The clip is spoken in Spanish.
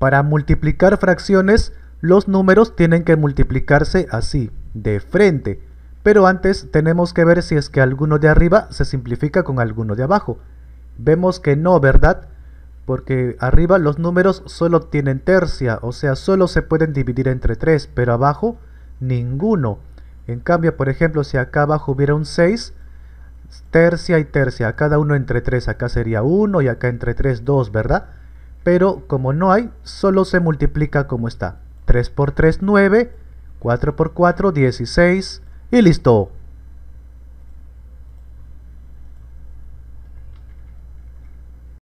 Para multiplicar fracciones, los números tienen que multiplicarse así, de frente. Pero antes tenemos que ver si es que alguno de arriba se simplifica con alguno de abajo. Vemos que no, ¿verdad? Porque arriba los números solo tienen tercia, o sea, solo se pueden dividir entre 3, pero abajo ninguno. En cambio, por ejemplo, si acá abajo hubiera un 6, tercia y tercia, cada uno entre 3, acá sería 1 y acá entre 3, 2, ¿verdad? pero como no hay, solo se multiplica como está. 3 por 3, 9, 4 por 4, 16 y listo.